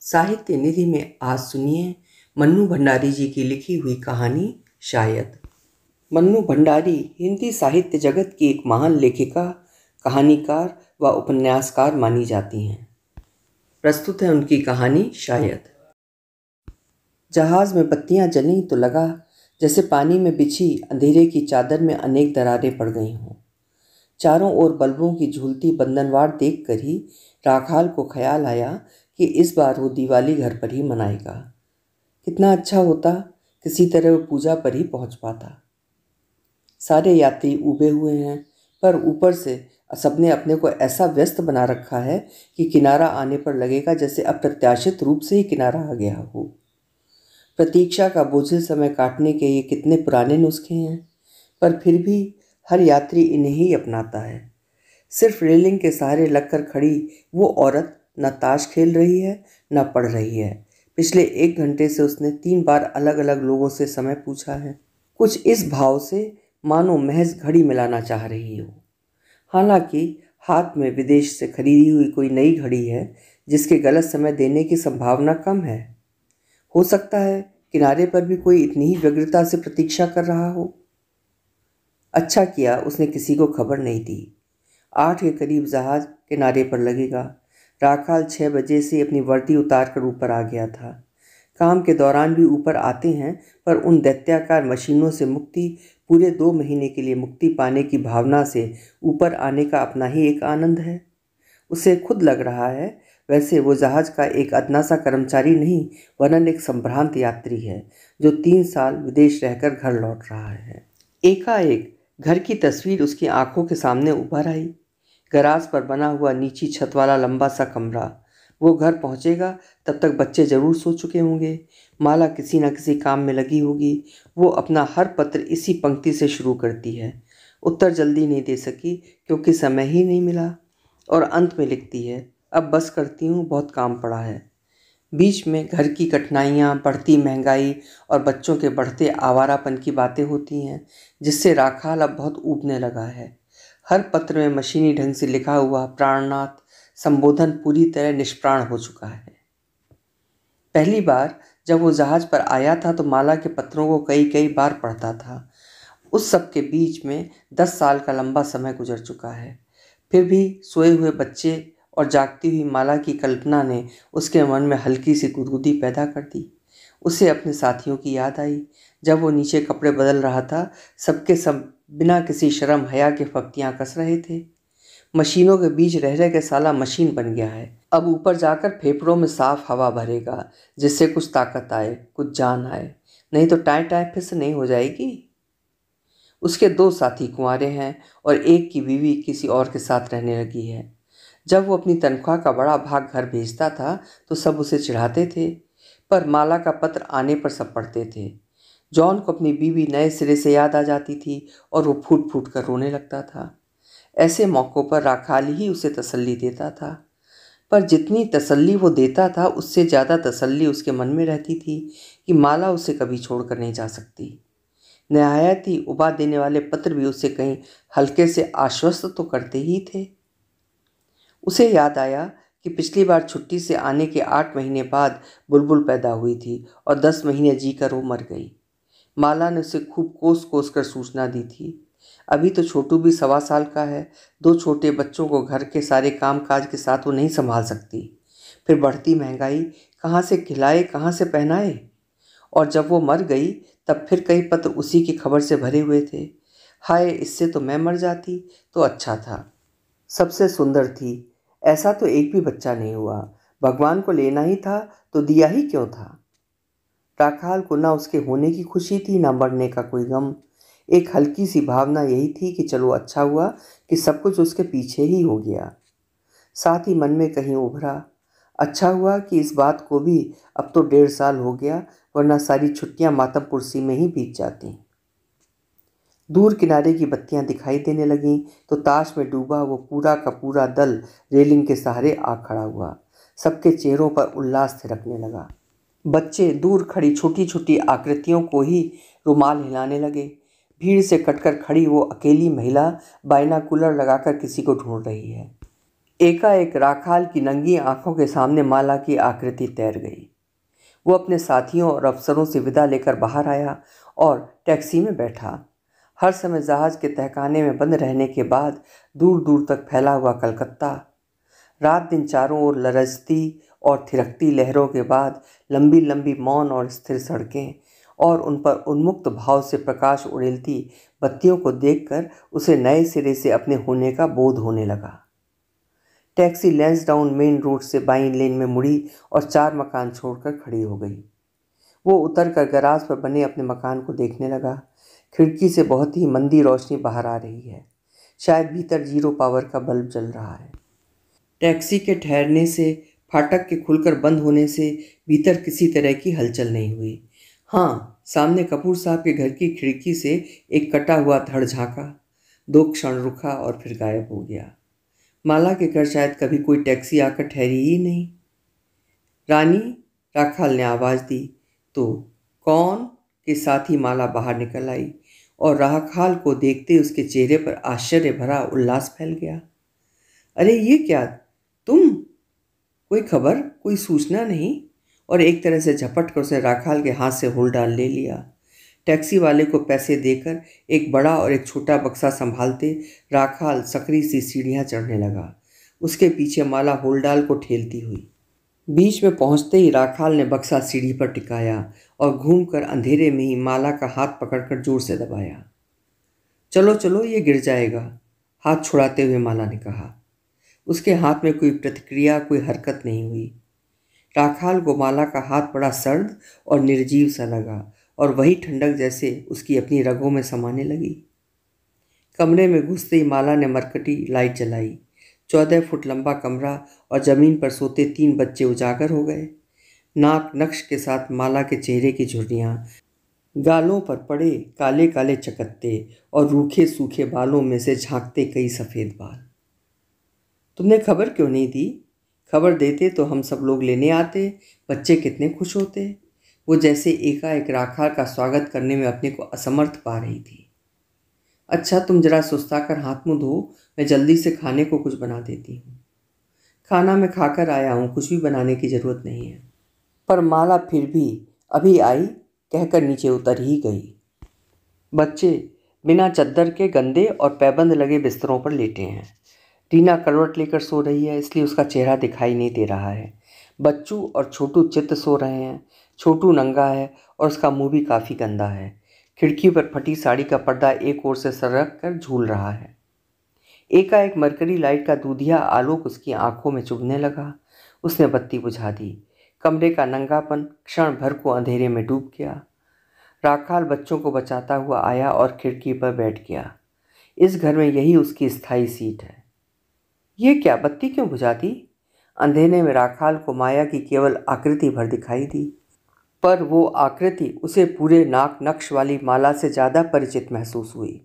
साहित्य निधि में आज सुनिए मन्नू भंडारी जी की लिखी हुई कहानी शायद मन्नू भंडारी हिंदी साहित्य जगत की एक महान लेखिका कहानीकार व उपन्यासकार मानी जाती हैं प्रस्तुत है उनकी कहानी शायद जहाज़ में बत्तियां जली तो लगा जैसे पानी में बिछी अंधेरे की चादर में अनेक दरारें पड़ गई हों चारों ओर बल्बों की झूलती बंधनवार देख कर ही राखाल को ख्याल आया कि इस बार वो दिवाली घर पर ही मनाएगा कितना अच्छा होता किसी तरह वो पूजा पर ही पहुंच पाता सारे यात्री उबे हुए हैं पर ऊपर से सबने अपने को ऐसा व्यस्त बना रखा है कि किनारा आने पर लगेगा जैसे अप्रत्याशित रूप से ही किनारा आ गया हो प्रतीक्षा का बोझिल समय काटने के ये कितने पुराने नुस्खे हैं पर फिर भी हर यात्री इन्हें ही अपनाता है सिर्फ रेलिंग के सहारे लगकर खड़ी वो औरत ना ताश खेल रही है ना पढ़ रही है पिछले एक घंटे से उसने तीन बार अलग अलग लोगों से समय पूछा है कुछ इस भाव से मानो महज घड़ी मिलाना चाह रही हो हालांकि हाथ में विदेश से खरीदी हुई कोई नई घड़ी है जिसके गलत समय देने की संभावना कम है हो सकता है किनारे पर भी कोई इतनी ही व्यग्रता से प्रतीक्षा कर रहा हो अच्छा किया उसने किसी को खबर नहीं दी आठ के करीब जहाज किनारे पर लगेगा राखाल छः बजे से अपनी वर्दी उतार कर ऊपर आ गया था काम के दौरान भी ऊपर आते हैं पर उन दैत्याकार मशीनों से मुक्ति पूरे दो महीने के लिए मुक्ति पाने की भावना से ऊपर आने का अपना ही एक आनंद है उसे खुद लग रहा है वैसे वो जहाज का एक अदना सा कर्मचारी नहीं वरन एक संभ्रांत यात्री है जो तीन साल विदेश रहकर घर लौट रहा है एकाएक घर की तस्वीर उसकी आंखों के सामने उभर आई गराज पर बना हुआ नीची छत वाला लंबा सा कमरा वो घर पहुंचेगा तब तक बच्चे ज़रूर सो चुके होंगे माला किसी न किसी काम में लगी होगी वो अपना हर पत्र इसी पंक्ति से शुरू करती है उत्तर जल्दी नहीं दे सकी क्योंकि समय ही नहीं मिला और अंत में लिखती है अब बस करती हूँ बहुत काम पड़ा है बीच में घर की कठिनाइयाँ बढ़ती महंगाई और बच्चों के बढ़ते आवारापन की बातें होती हैं जिससे राखाल अब बहुत ऊबने लगा है हर पत्र में मशीनी ढंग से लिखा हुआ प्राणनाथ संबोधन पूरी तरह निष्प्राण हो चुका है पहली बार जब वो जहाज पर आया था तो माला के पत्रों को कई कई बार पढ़ता था उस सब के बीच में दस साल का लंबा समय गुजर चुका है फिर भी सोए हुए बच्चे और जागती हुई माला की कल्पना ने उसके मन में हल्की सी गुदगुदी पैदा कर दी उसे अपने साथियों की याद आई जब वो नीचे कपड़े बदल रहा था सबके सब बिना किसी शर्म हया के फक्तियाँ कस रहे थे मशीनों के बीच रह रहे के साला मशीन बन गया है अब ऊपर जाकर फेफड़ों में साफ हवा भरेगा जिससे कुछ ताकत आए कुछ जान आए नहीं तो टाए टाए फिर से नहीं हो जाएगी उसके दो साथी कुंवारे हैं और एक की बीवी किसी और के साथ रहने लगी है जब वो अपनी तनख्वाह का बड़ा भाग घर भेजता था तो सब उसे चढ़ाते थे पर माला का पत्र आने पर सब पढ़ते थे जॉन को अपनी बीवी नए सिरे से याद आ जाती थी और वो फूट फूट कर रोने लगता था ऐसे मौक़ों पर राखाल ही उसे तसल्ली देता था पर जितनी तसल्ली वो देता था उससे ज़्यादा तसल्ली उसके मन में रहती थी कि माला उसे कभी छोड़ कर नहीं जा सकती नहायत ही उबा देने वाले पत्र भी उसे कहीं हल्के से आश्वस्त तो करते ही थे उसे याद आया कि पिछली बार छुट्टी से आने के आठ महीने बाद बुलबुल पैदा हुई थी और दस महीने जीकर वो मर गई माला ने उसे खूब कोस कोस कर सूचना दी थी अभी तो छोटू भी सवा साल का है दो छोटे बच्चों को घर के सारे काम काज के साथ वो नहीं संभाल सकती फिर बढ़ती महंगाई कहाँ से खिलाए कहाँ से पहनाए और जब वो मर गई तब फिर कई पत्र उसी की खबर से भरे हुए थे हाय इससे तो मैं मर जाती तो अच्छा था सबसे सुंदर थी ऐसा तो एक भी बच्चा नहीं हुआ भगवान को लेना ही था तो दिया ही क्यों था टाकाल को ना उसके होने की खुशी थी ना मरने का कोई गम एक हल्की सी भावना यही थी कि चलो अच्छा हुआ कि सब कुछ उसके पीछे ही हो गया साथ ही मन में कहीं उभरा अच्छा हुआ कि इस बात को भी अब तो डेढ़ साल हो गया वरना सारी छुट्टियां कुर्सी में ही बीत जाती दूर किनारे की बत्तियां दिखाई देने लगीं तो ताश में डूबा वो पूरा का पूरा दल रेलिंग के सहारे आ खड़ा हुआ सबके चेहरों पर उल्लास थिरकने लगा बच्चे दूर खड़ी छोटी छोटी आकृतियों को ही रुमाल हिलाने लगे भीड़ से कटकर खड़ी वो अकेली महिला बाइनाकुलर लगाकर किसी को ढूंढ रही है एकाएक राखाल की नंगी आंखों के सामने माला की आकृति तैर गई वो अपने साथियों और अफसरों से विदा लेकर बाहर आया और टैक्सी में बैठा हर समय जहाज़ के तहखाने में बंद रहने के बाद दूर दूर तक फैला हुआ कलकत्ता रात दिन चारों ओर लरजती और थिरकती लहरों के बाद लंबी लंबी मौन और स्थिर सड़कें और उन पर उन्मुक्त भाव से प्रकाश उड़ेलती बत्तियों को देखकर उसे नए सिरे से अपने होने का बोध होने लगा taxi Lansdowne main road से बाई लेन में मुड़ी और चार मकान छोड़कर खड़ी हो गई वो उतर कर गराज पर बने अपने मकान को देखने लगा खिड़की से बहुत ही मंदी रोशनी बाहर आ रही है शायद भीतर जीरो पावर का बल्ब जल रहा है टैक्सी के ठहरने से फाटक के खुलकर बंद होने से भीतर किसी तरह की हलचल नहीं हुई हाँ सामने कपूर साहब के घर की खिड़की से एक कटा हुआ धड़ झांका दो क्षण रुका और फिर गायब हो गया माला के घर शायद कभी कोई टैक्सी आकर ठहरी ही नहीं रानी राखाल ने आवाज़ दी तो कौन के साथ ही माला बाहर निकल आई और राखाल को देखते उसके चेहरे पर आश्चर्य भरा उल्लास फैल गया अरे ये क्या तुम कोई खबर कोई सूचना नहीं और एक तरह से झपट कर उसने राखाल के हाथ से होल्डान ले लिया टैक्सी वाले को पैसे देकर एक बड़ा और एक छोटा बक्सा संभालते राखाल सकरी सी सीढ़ियाँ चढ़ने लगा उसके पीछे माला होल्डाल को ठेलती हुई बीच में पहुंचते ही राखाल ने बक्सा सीढ़ी पर टिकाया और घूमकर अंधेरे में ही माला का हाथ पकड़कर जोर से दबाया चलो चलो ये गिर जाएगा हाथ छुड़ाते हुए माला ने कहा उसके हाथ में कोई प्रतिक्रिया कोई हरकत नहीं हुई राखाल गोमाला का हाथ बड़ा सर्द और निर्जीव सा लगा और वही ठंडक जैसे उसकी अपनी रगों में समाने लगी कमरे में घुसते ही माला ने मरकटी लाइट जलाई चौदह फुट लंबा कमरा और ज़मीन पर सोते तीन बच्चे उजागर हो गए नाक नक्श के साथ माला के चेहरे की झुर्रियाँ गालों पर पड़े काले काले चकत्ते और रूखे सूखे बालों में से झांकते कई सफ़ेद बाल तुमने खबर क्यों नहीं दी खबर देते तो हम सब लोग लेने आते बच्चे कितने खुश होते वो जैसे एकाएक राखार का स्वागत करने में अपने को असमर्थ पा रही थी अच्छा तुम जरा सुस्ता कर हाथ मुँह धो मैं जल्दी से खाने को कुछ बना देती हूँ खाना मैं खाकर आया हूँ कुछ भी बनाने की ज़रूरत नहीं है पर माला फिर भी अभी आई कहकर नीचे उतर ही गई बच्चे बिना चद्दर के गंदे और पैबंद लगे बिस्तरों पर लेटे हैं टीना करवट लेकर सो रही है इसलिए उसका चेहरा दिखाई नहीं दे रहा है बच्चू और छोटू चित्त सो रहे हैं छोटू नंगा है और उसका मुंह भी काफ़ी गंदा है खिड़की पर फटी साड़ी का पर्दा एक ओर से सरक कर झूल रहा है एकाएक मरकरी लाइट का दूधिया आलोक उसकी आंखों में चुभने लगा उसने बत्ती बुझा दी कमरे का नंगापन क्षण भर को अंधेरे में डूब गया राखाल बच्चों को बचाता हुआ आया और खिड़की पर बैठ गया इस घर में यही उसकी स्थायी सीट है ये क्या बत्ती क्यों बुझा दी अंधेरे में राखाल को माया की केवल आकृति भर दिखाई दी पर वो आकृति उसे पूरे नाक नक्श वाली माला से ज़्यादा परिचित महसूस हुई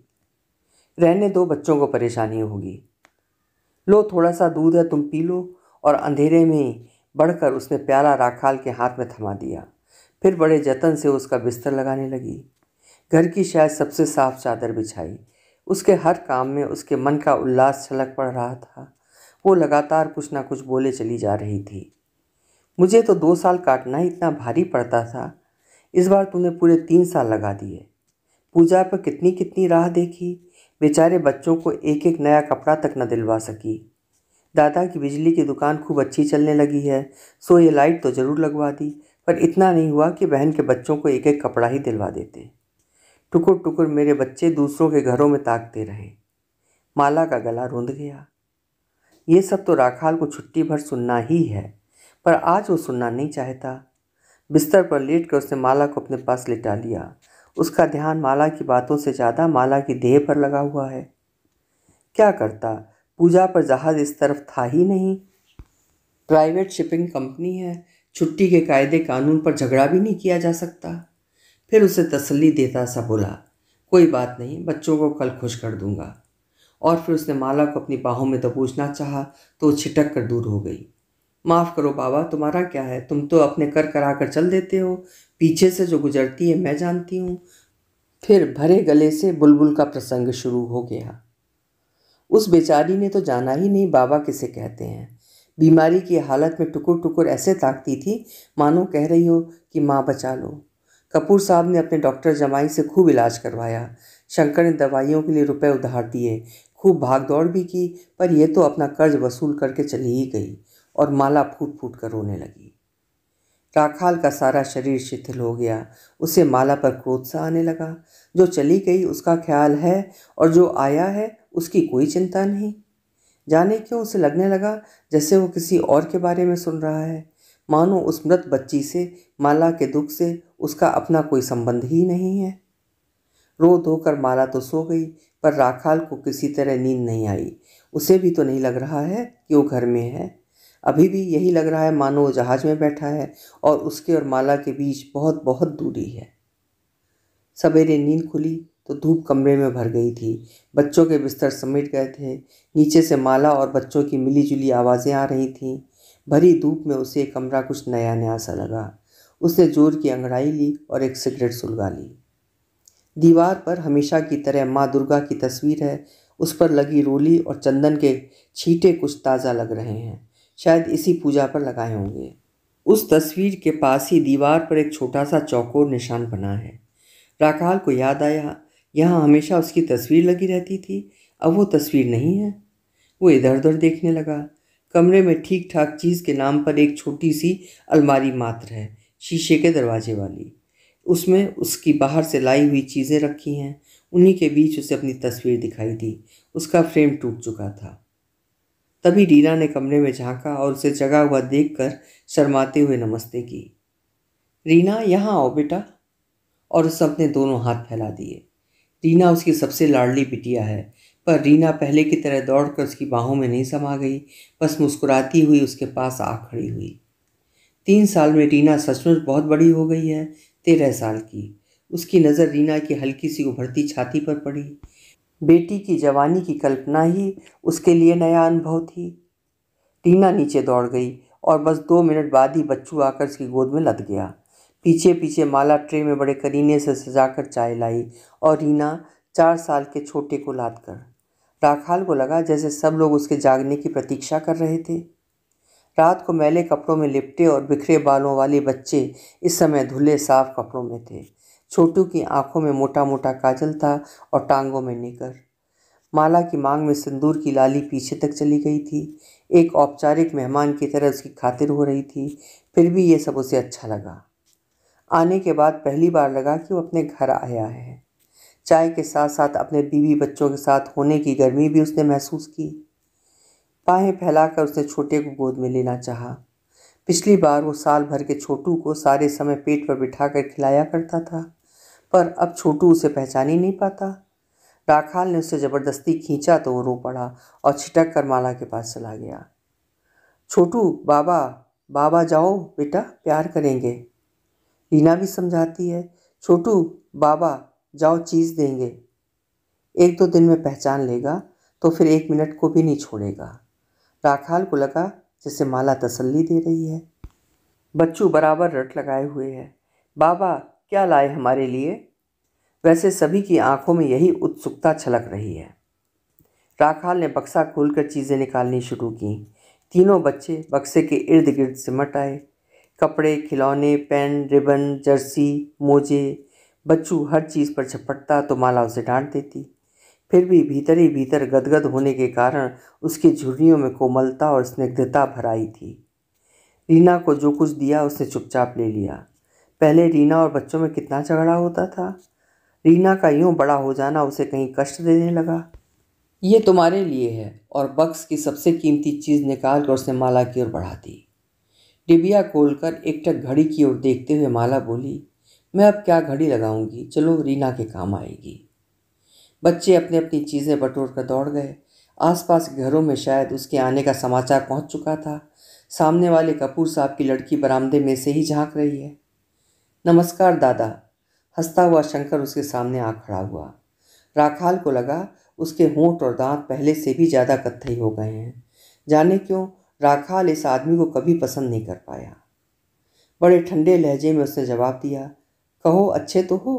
रहने दो बच्चों को परेशानी होगी लो थोड़ा सा दूध है तुम पी लो और अंधेरे में बढ़कर उसने प्याला राखाल के हाथ में थमा दिया फिर बड़े जतन से उसका बिस्तर लगाने लगी घर की शायद सबसे साफ चादर बिछाई उसके हर काम में उसके मन का उल्लास छलक पड़ रहा था वो लगातार कुछ ना कुछ बोले चली जा रही थी मुझे तो दो साल काटना ही इतना भारी पड़ता था इस बार तूने पूरे तीन साल लगा दिए पूजा पर कितनी कितनी राह देखी बेचारे बच्चों को एक एक नया कपड़ा तक न दिलवा सकी दादा की बिजली की दुकान खूब अच्छी चलने लगी है सो ये लाइट तो ज़रूर लगवा दी पर इतना नहीं हुआ कि बहन के बच्चों को एक एक कपड़ा ही दिलवा देते टुकुर टुकुर मेरे बच्चे दूसरों के घरों में ताकते रहे माला का गला रुंध गया ये सब तो राखाल को छुट्टी भर सुनना ही है पर आज वो सुनना नहीं चाहता बिस्तर पर लेट कर उसने माला को अपने पास लिटा लिया उसका ध्यान माला की बातों से ज़्यादा माला की देह पर लगा हुआ है क्या करता पूजा पर जहाज़ इस तरफ था ही नहीं प्राइवेट शिपिंग कंपनी है छुट्टी के कायदे कानून पर झगड़ा भी नहीं किया जा सकता फिर उसे तसल्ली देता सा बोला कोई बात नहीं बच्चों को कल खुश कर दूंगा और फिर उसने माला को अपनी बाहों में दबोचना चाहा तो छिटक कर दूर हो गई माफ़ करो बाबा तुम्हारा क्या है तुम तो अपने कर करा कर चल देते हो पीछे से जो गुजरती है मैं जानती हूँ फिर भरे गले से बुलबुल का प्रसंग शुरू हो गया उस बेचारी ने तो जाना ही नहीं बाबा किसे कहते हैं बीमारी की हालत में टुकुर टुकुर ऐसे ताकती थी मानो कह रही हो कि माँ बचा लो कपूर साहब ने अपने डॉक्टर जमाई से खूब इलाज करवाया शंकर ने दवाइयों के लिए रुपए उधार दिए खूब भागदौड़ भी की पर यह तो अपना कर्ज वसूल करके चली ही गई और माला फूट फूट कर रोने लगी राखाल का सारा शरीर शिथिल हो गया उसे माला पर क्रोध सा आने लगा जो चली गई उसका ख्याल है और जो आया है उसकी कोई चिंता नहीं जाने क्यों उसे लगने लगा जैसे वो किसी और के बारे में सुन रहा है मानो उस मृत बच्ची से माला के दुख से उसका अपना कोई संबंध ही नहीं है रो धोकर माला तो सो गई पर राखाल को किसी तरह नींद नहीं आई उसे भी तो नहीं लग रहा है कि वो घर में है अभी भी यही लग रहा है मानो वो जहाज में बैठा है और उसके और माला के बीच बहुत बहुत दूरी है सवेरे नींद खुली तो धूप कमरे में भर गई थी बच्चों के बिस्तर समेट गए थे नीचे से माला और बच्चों की मिली जुली आवाज़ें आ रही थीं भरी धूप में उसे कमरा कुछ नया नया सा लगा उसने जोर की अंगड़ाई ली और एक सिगरेट सुलगा ली दीवार पर हमेशा की तरह माँ दुर्गा की तस्वीर है उस पर लगी रोली और चंदन के छीटे कुछ ताज़ा लग रहे हैं शायद इसी पूजा पर लगाए होंगे उस तस्वीर के पास ही दीवार पर एक छोटा सा चौकोर निशान बना है राकाल को याद आया यहाँ हमेशा उसकी तस्वीर लगी रहती थी अब वो तस्वीर नहीं है वो इधर उधर देखने लगा कमरे में ठीक ठाक चीज़ के नाम पर एक छोटी सी अलमारी मात्र है शीशे के दरवाजे वाली उसमें उसकी बाहर से लाई हुई चीज़ें रखी हैं उन्हीं के बीच उसे अपनी तस्वीर दिखाई दी उसका फ्रेम टूट चुका था तभी रीना ने कमरे में झांका और उसे जगा हुआ देखकर शर्माते हुए नमस्ते की रीना यहाँ आओ बेटा और उस अपने दोनों हाथ फैला दिए रीना उसकी सबसे लाडली बिटिया है पर रीना पहले की तरह दौड़कर उसकी बाहों में नहीं समा गई बस मुस्कुराती हुई उसके पास आ खड़ी हुई तीन साल में रीना सचमुच बहुत बड़ी हो गई है तेरह साल की उसकी नज़र रीना की हल्की सी उभरती छाती पर पड़ी बेटी की जवानी की कल्पना ही उसके लिए नया अनुभव थी रीना नीचे दौड़ गई और बस दो मिनट बाद ही बच्चू आकर उसकी गोद में लद गया पीछे पीछे माला ट्रे में बड़े करीने से सजाकर चाय लाई और रीना चार साल के छोटे को लाद कर राखाल को लगा जैसे सब लोग उसके जागने की प्रतीक्षा कर रहे थे रात को मैले कपड़ों में लिपटे और बिखरे बालों वाले बच्चे इस समय धुले साफ कपड़ों में थे छोटू की आंखों में मोटा मोटा काजल था और टांगों में निकर माला की मांग में सिंदूर की लाली पीछे तक चली गई थी एक औपचारिक मेहमान की तरह उसकी खातिर हो रही थी फिर भी ये सब उसे अच्छा लगा आने के बाद पहली बार लगा कि वो अपने घर आया है चाय के साथ साथ अपने बीवी बच्चों के साथ होने की गर्मी भी उसने महसूस की बाहें फैलाकर उसने छोटे को गोद में लेना चाहा पिछली बार वो साल भर के छोटू को सारे समय पेट पर बिठाकर खिलाया करता था पर अब छोटू उसे पहचान ही नहीं पाता राखाल ने उसे ज़बरदस्ती खींचा तो वो रो पड़ा और छिटक कर माला के पास चला गया छोटू बाबा बाबा जाओ बेटा प्यार करेंगे रीना भी समझाती है छोटू बाबा जाओ चीज़ देंगे एक दो दिन में पहचान लेगा तो फिर एक मिनट को भी नहीं छोड़ेगा राखाल को लगा जैसे माला तसल्ली दे रही है बच्चू बराबर रट लगाए हुए है बाबा क्या लाए हमारे लिए वैसे सभी की आंखों में यही उत्सुकता छलक रही है राखाल ने बक्सा खोलकर चीज़ें निकालनी शुरू की तीनों बच्चे बक्से के इर्द गिर्द सिमट आए कपड़े खिलौने पेन रिबन जर्सी मोजे बच्चू हर चीज़ पर झपटता तो माला उसे डांट देती फिर भी भीतर ही भीतर गदगद होने के कारण उसकी झुर्रियों में कोमलता और स्निग्धता भराई थी रीना को जो कुछ दिया उसने चुपचाप ले लिया पहले रीना और बच्चों में कितना झगड़ा होता था रीना का यूँ बड़ा हो जाना उसे कहीं कष्ट देने लगा ये तुम्हारे लिए है और बक्स की सबसे कीमती चीज़ निकाल कर उसने माला की ओर बढ़ा दी डिबिया खोलकर एकटक घड़ी की ओर देखते हुए माला बोली मैं अब क्या घड़ी लगाऊंगी चलो रीना के काम आएगी बच्चे अपनी अपनी चीज़ें बटोर कर दौड़ गए आसपास घरों में शायद उसके आने का समाचार पहुंच चुका था सामने वाले कपूर साहब की लड़की बरामदे में से ही झांक रही है नमस्कार दादा हंसता हुआ शंकर उसके सामने आ खड़ा हुआ राखाल को लगा उसके होंठ और दांत पहले से भी ज़्यादा कत्थई हो गए हैं जाने क्यों राखाल इस आदमी को कभी पसंद नहीं कर पाया बड़े ठंडे लहजे में उसने जवाब दिया कहो अच्छे तो हो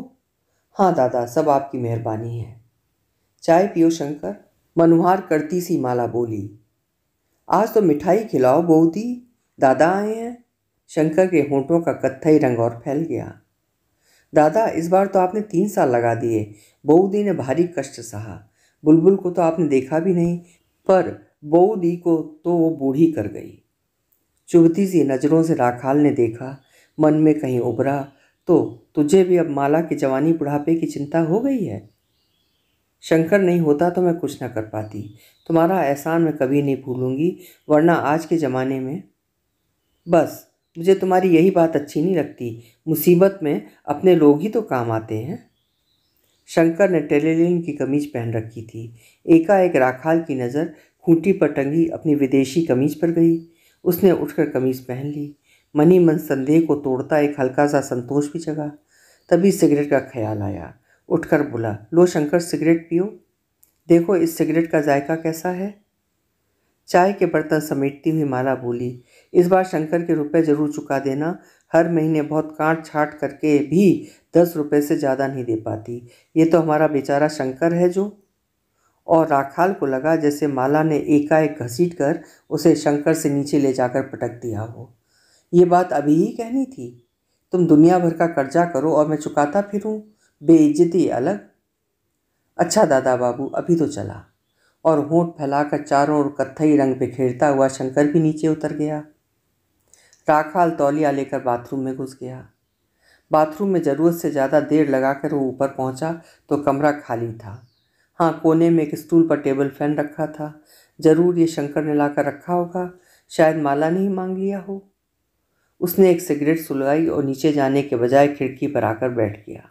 हाँ दादा सब आपकी मेहरबानी है चाय पियो शंकर मनुहार करती सी माला बोली आज तो मिठाई खिलाओ बहुदी दादा आए हैं शंकर के होंठों का कत्थई रंग और फैल गया दादा इस बार तो आपने तीन साल लगा दिए बहुदी ने भारी कष्ट सहा बुलबुल को तो आपने देखा भी नहीं पर बहुदी को तो वो बूढ़ी कर गई चुभती सी नज़रों से राखाल ने देखा मन में कहीं उभरा तो तुझे भी अब माला की जवानी बुढ़ापे की चिंता हो गई है शंकर नहीं होता तो मैं कुछ ना कर पाती तुम्हारा एहसान मैं कभी नहीं भूलूँगी वरना आज के ज़माने में बस मुझे तुम्हारी यही बात अच्छी नहीं लगती मुसीबत में अपने लोग ही तो काम आते हैं शंकर ने टेलीलिन की कमीज पहन रखी थी एकाएक राखाल की नज़र खूंटी पर टंगी अपनी विदेशी कमीज पर गई उसने उठकर कमीज पहन ली मनी मन संदेह को तोड़ता एक हल्का सा संतोष भी जगा तभी सिगरेट का ख्याल आया उठकर बोला लो शंकर सिगरेट पियो देखो इस सिगरेट का जायका कैसा है चाय के बर्तन समेटती हुई माला बोली इस बार शंकर के रुपए जरूर चुका देना हर महीने बहुत काट छाट करके भी दस रुपए से ज़्यादा नहीं दे पाती ये तो हमारा बेचारा शंकर है जो और राखाल को लगा जैसे माला ने एकाएक घसीट कर उसे शंकर से नीचे ले जाकर पटक दिया हो ये बात अभी ही कहनी थी तुम दुनिया भर का कर्जा करो और मैं चुकाता फिरूँ बेइज्जती अलग अच्छा दादा बाबू अभी तो चला और होंठ फैलाकर चारों ओर कत्थई रंग बिखेरता हुआ शंकर भी नीचे उतर गया राखाल तौलिया लेकर बाथरूम में घुस गया बाथरूम में ज़रूरत से ज़्यादा देर लगाकर वो ऊपर पहुंचा तो कमरा खाली था हाँ कोने में एक स्टूल पर टेबल फैन रखा था ज़रूर ये शंकर ने लाकर रखा होगा शायद माला नहीं मांग लिया हो उसने एक सिगरेट सुलगाई और नीचे जाने के बजाय खिड़की पर आकर बैठ गया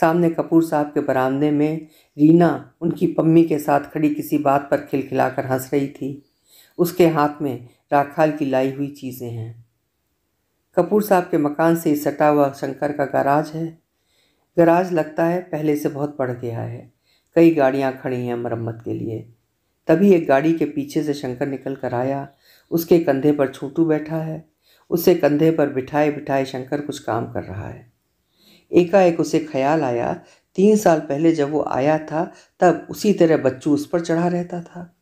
सामने कपूर साहब के बरामदे में रीना उनकी पम्मी के साथ खड़ी किसी बात पर खिलखिलाकर हंस रही थी उसके हाथ में राखाल की लाई हुई चीज़ें हैं कपूर साहब के मकान से सटा हुआ शंकर का गराज है गराज लगता है पहले से बहुत बढ़ गया है कई गाड़ियाँ खड़ी हैं मरम्मत के लिए तभी एक गाड़ी के पीछे से शंकर निकल कर आया उसके कंधे पर छोटू बैठा है उसे कंधे पर बिठाए बिठाए शंकर कुछ काम कर रहा है एकाएक उसे ख्याल आया तीन साल पहले जब वो आया था तब उसी तरह बच्चू उस पर चढ़ा रहता था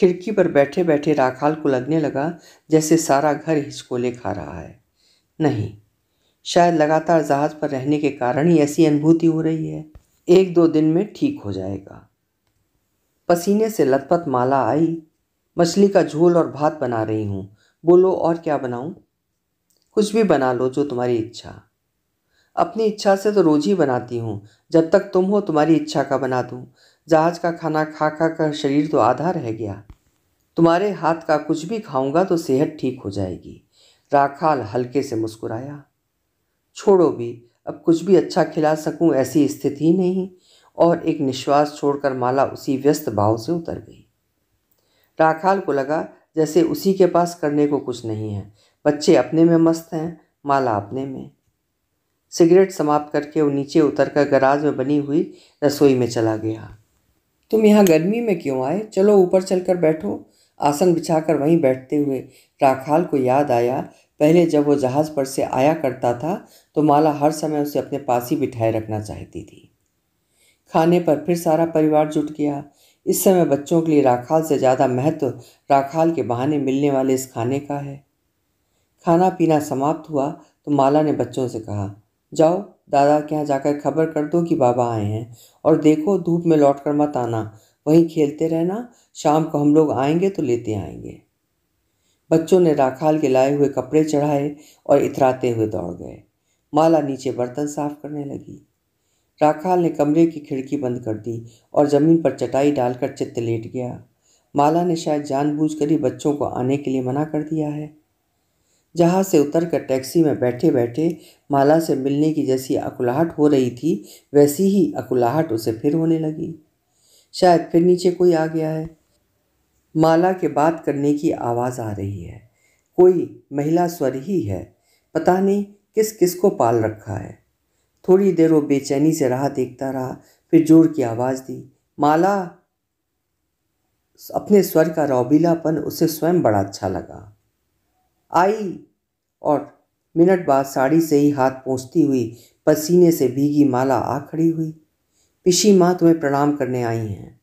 खिड़की पर बैठे बैठे राखाल को लगने लगा जैसे सारा घर हिचकोले खा रहा है नहीं शायद लगातार जहाज पर रहने के कारण ही ऐसी अनुभूति हो रही है एक दो दिन में ठीक हो जाएगा पसीने से लथपथ माला आई मछली का झोल और भात बना रही हूँ बोलो और क्या बनाऊँ कुछ भी बना लो जो तुम्हारी इच्छा अपनी इच्छा से तो रोज ही बनाती हूँ जब तक तुम हो तुम्हारी इच्छा का बना दूँ जहाज का खाना खा खा कर शरीर तो आधा रह गया तुम्हारे हाथ का कुछ भी खाऊंगा तो सेहत ठीक हो जाएगी राखाल हल्के से मुस्कुराया छोड़ो भी अब कुछ भी अच्छा खिला सकूं ऐसी स्थिति नहीं और एक निश्वास छोड़कर माला उसी व्यस्त भाव से उतर गई राखाल को लगा जैसे उसी के पास करने को कुछ नहीं है बच्चे अपने में मस्त हैं माला अपने में सिगरेट समाप्त करके वो नीचे उतर कर गराज में बनी हुई रसोई में चला गया तुम यहाँ गर्मी में क्यों आए चलो ऊपर चलकर बैठो आसन बिछाकर वहीं बैठते हुए राखाल को याद आया पहले जब वो जहाज़ पर से आया करता था तो माला हर समय उसे अपने पास ही बिठाए रखना चाहती थी खाने पर फिर सारा परिवार जुट गया इस समय बच्चों के लिए राखाल से ज़्यादा महत्व राखाल के बहाने मिलने वाले इस खाने का है खाना पीना समाप्त हुआ तो माला ने बच्चों से कहा जाओ दादा के यहाँ जाकर खबर कर दो कि बाबा आए हैं और देखो धूप में लौट कर मत आना वहीं खेलते रहना शाम को हम लोग आएंगे तो लेते आएंगे बच्चों ने राखाल के लाए हुए कपड़े चढ़ाए और इतराते हुए दौड़ गए माला नीचे बर्तन साफ करने लगी राखाल ने कमरे की खिड़की बंद कर दी और ज़मीन पर चटाई डालकर चित्त लेट गया माला ने शायद जानबूझकर ही बच्चों को आने के लिए मना कर दिया है जहाँ से उतरकर टैक्सी में बैठे बैठे माला से मिलने की जैसी अकुलाहट हो रही थी वैसी ही अकुलाहट उसे फिर होने लगी शायद फिर नीचे कोई आ गया है माला के बात करने की आवाज़ आ रही है कोई महिला स्वर ही है पता नहीं किस किस को पाल रखा है थोड़ी देर वो बेचैनी से राह देखता रहा फिर जोर की आवाज़ दी माला अपने स्वर का रौबीलापन उसे स्वयं बड़ा अच्छा लगा आई और मिनट बाद साड़ी से ही हाथ पहुँचती हुई पसीने से भीगी माला आ खड़ी हुई पिशी माँ तुम्हें प्रणाम करने आई हैं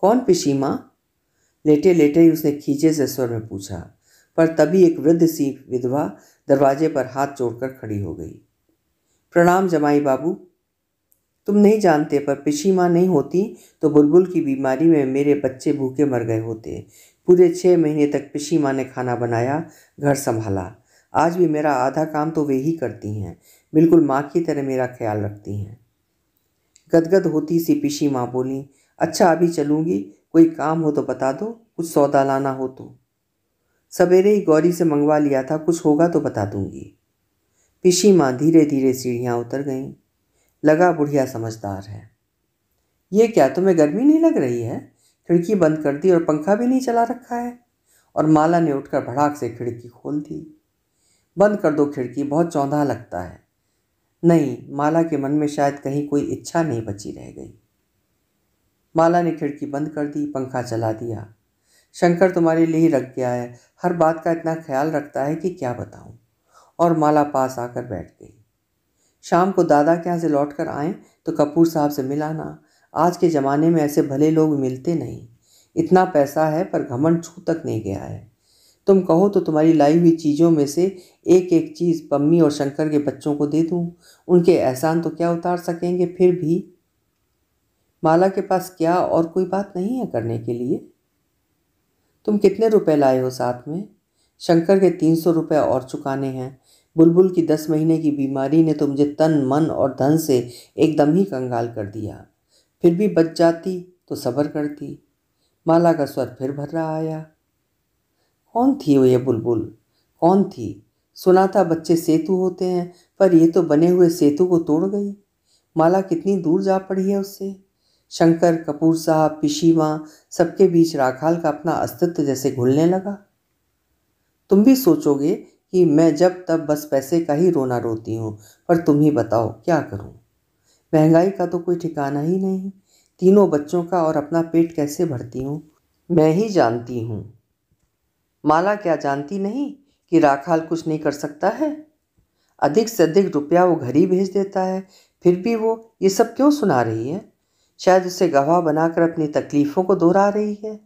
कौन पिशी माँ लेटे लेटे ही उसने खींचे से स्वर में पूछा पर तभी एक वृद्ध सी विधवा दरवाजे पर हाथ जोड़कर खड़ी हो गई प्रणाम जमाई बाबू तुम नहीं जानते पर पिशी माँ नहीं होती तो बुलबुल की बीमारी में मेरे बच्चे भूखे मर गए होते पूरे छः महीने तक पिशी माँ ने खाना बनाया घर संभाला आज भी मेरा आधा काम तो वे ही करती हैं बिल्कुल माँ की तरह मेरा ख्याल रखती हैं गदगद होती सी पिशी माँ बोली अच्छा अभी चलूँगी कोई काम हो तो बता दो कुछ सौदा लाना हो तो सवेरे ही गौरी से मंगवा लिया था कुछ होगा तो बता दूँगी पिशी माँ धीरे धीरे सीढ़ियाँ उतर गईं लगा बुढ़िया समझदार है ये क्या तुम्हें गर्मी नहीं लग रही है खिड़की बंद कर दी और पंखा भी नहीं चला रखा है और माला ने उठकर भड़ाक से खिड़की खोल दी बंद कर दो खिड़की बहुत चौंधा लगता है नहीं माला के मन में शायद कहीं कोई इच्छा नहीं बची रह गई माला ने खिड़की बंद कर दी पंखा चला दिया शंकर तुम्हारे लिए ही रख गया है हर बात का इतना ख्याल रखता है कि क्या बताऊँ और माला पास आकर बैठ गई शाम को दादा के यहाँ से लौट कर आए तो कपूर साहब से मिलाना आज के ज़माने में ऐसे भले लोग मिलते नहीं इतना पैसा है पर घमंड छू तक नहीं गया है तुम कहो तो तुम्हारी लाई हुई चीज़ों में से एक एक चीज़ पम्मी और शंकर के बच्चों को दे दूँ उनके एहसान तो क्या उतार सकेंगे फिर भी माला के पास क्या और कोई बात नहीं है करने के लिए तुम कितने रुपए लाए हो साथ में शंकर के तीन सौ रुपये और चुकाने हैं बुलबुल की दस महीने की बीमारी ने तो मुझे तन मन और धन से एकदम ही कंगाल कर दिया फिर भी बच जाती तो सब्र करती माला का स्वर फिर भर रहा आया कौन थी वो ये बुलबुल कौन थी सुना था बच्चे सेतु होते हैं पर ये तो बने हुए सेतु को तोड़ गई माला कितनी दूर जा पड़ी है उससे शंकर कपूर साहब पिशी माँ सबके बीच राखाल का अपना अस्तित्व जैसे घुलने लगा तुम भी सोचोगे कि मैं जब तब बस पैसे का ही रोना रोती हूँ पर तुम ही बताओ क्या करूँ महंगाई का तो कोई ठिकाना ही नहीं तीनों बच्चों का और अपना पेट कैसे भरती हूँ मैं ही जानती हूँ माला क्या जानती नहीं कि राखाल कुछ नहीं कर सकता है अधिक से अधिक रुपया वो घर ही भेज देता है फिर भी वो ये सब क्यों सुना रही है शायद उसे गवाह बनाकर अपनी तकलीफ़ों को दोहरा रही है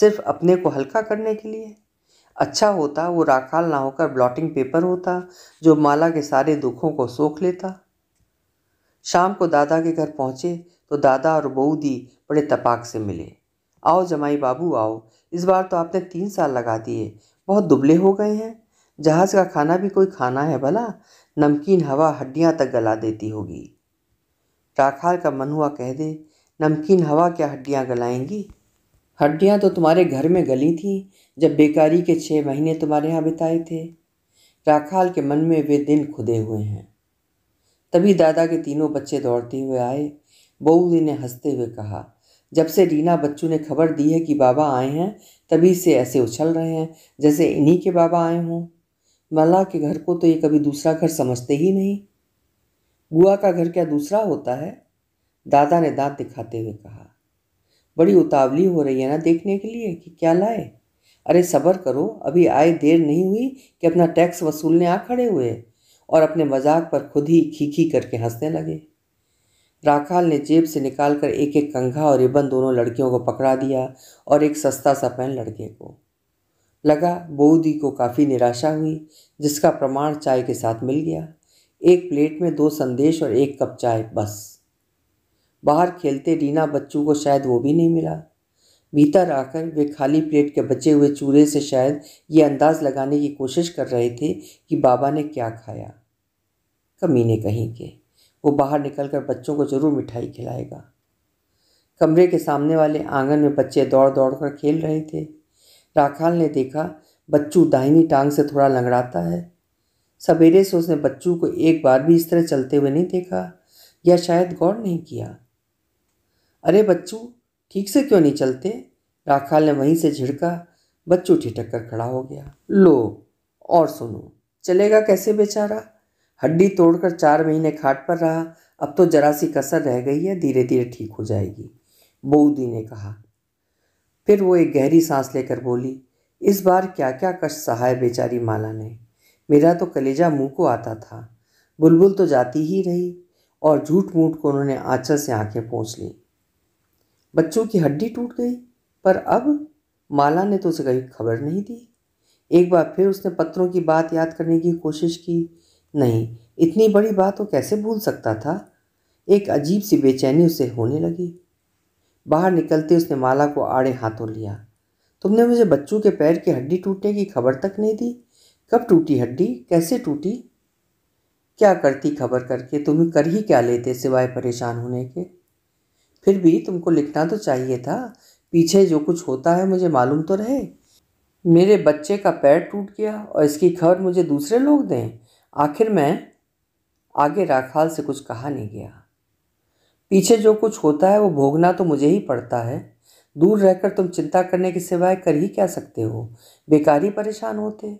सिर्फ अपने को हल्का करने के लिए अच्छा होता वो राखाल ना होकर ब्लॉटिंग पेपर होता जो माला के सारे दुखों को सोख लेता शाम को दादा के घर पहुंचे तो दादा और बऊदी बड़े तपाक से मिले आओ जमाई बाबू आओ इस बार तो आपने तीन साल लगा दिए बहुत दुबले हो गए हैं जहाज का खाना भी कोई खाना है भला नमकीन हवा हड्डियां तक गला देती होगी राखाल का मन हुआ कह दे नमकीन हवा क्या हड्डियां गलाएंगी हड्डियां तो तुम्हारे घर में गली थी जब बेकारी के छः महीने तुम्हारे यहाँ बिताए थे राखाल के मन में वे दिन खुदे हुए हैं तभी दादा के तीनों बच्चे दौड़ते हुए आए बहू ने हंसते हुए कहा जब से रीना बच्चू ने खबर दी है कि बाबा आए हैं तभी से ऐसे उछल रहे हैं जैसे इन्हीं के बाबा आए हों मला के घर को तो ये कभी दूसरा घर समझते ही नहीं बुआ का घर क्या दूसरा होता है दादा ने दांत दिखाते हुए कहा बड़ी उतावली हो रही है ना देखने के लिए कि क्या लाए अरे सब्र करो अभी आए देर नहीं हुई कि अपना टैक्स वसूलने आ खड़े हुए और अपने मजाक पर खुद ही खीखी करके हंसने लगे राखाल ने जेब से निकालकर एक एक कंघा और रिबन दोनों लड़कियों को पकड़ा दिया और एक सस्ता सा पेन लड़के को लगा बोदी को काफ़ी निराशा हुई जिसका प्रमाण चाय के साथ मिल गया एक प्लेट में दो संदेश और एक कप चाय बस बाहर खेलते रीना बच्चू को शायद वो भी नहीं मिला भीतर आकर वे खाली प्लेट के बचे हुए चूरे से शायद ये अंदाज लगाने की कोशिश कर रहे थे कि बाबा ने क्या खाया कमीने कहीं के वो बाहर निकलकर बच्चों को ज़रूर मिठाई खिलाएगा कमरे के सामने वाले आंगन में बच्चे दौड़ दौड़ कर खेल रहे थे राखाल ने देखा बच्चू दाहिनी टांग से थोड़ा लंगड़ाता है सवेरे से उसने बच्चू को एक बार भी इस तरह चलते हुए नहीं देखा या शायद गौर नहीं किया अरे बच्चू ठीक से क्यों नहीं चलते राखाल ने वहीं से झिड़का बच्चू ठिठक कर खड़ा हो गया लो और सुनो चलेगा कैसे बेचारा हड्डी तोड़कर चार महीने खाट पर रहा अब तो जरा सी कसर रह गई है धीरे धीरे ठीक हो जाएगी बऊदी ने कहा फिर वो एक गहरी सांस लेकर बोली इस बार क्या क्या कष्ट सहाय बेचारी माला ने मेरा तो कलेजा मुंह को आता था बुलबुल तो जाती ही रही और झूठ मूठ को उन्होंने आंचल से आंखें पहुँच लीं बच्चों की हड्डी टूट गई पर अब माला ने तो उसे कहीं खबर नहीं दी एक बार फिर उसने पत्रों की बात याद करने की कोशिश की नहीं इतनी बड़ी बात वो कैसे भूल सकता था एक अजीब सी बेचैनी उसे होने लगी बाहर निकलते उसने माला को आड़े हाथों लिया तुमने मुझे बच्चों के पैर की हड्डी टूटने की खबर तक नहीं दी कब टूटी हड्डी कैसे टूटी क्या करती खबर करके तुम्हें कर ही क्या लेते सिवाय परेशान होने के फिर भी तुमको लिखना तो चाहिए था पीछे जो कुछ होता है मुझे मालूम तो रहे मेरे बच्चे का पैर टूट गया और इसकी खबर मुझे दूसरे लोग दें आखिर मैं आगे राखाल से कुछ कहा नहीं गया पीछे जो कुछ होता है वो भोगना तो मुझे ही पड़ता है दूर रहकर तुम चिंता करने के सिवाय कर ही क्या सकते हो बेकारी परेशान होते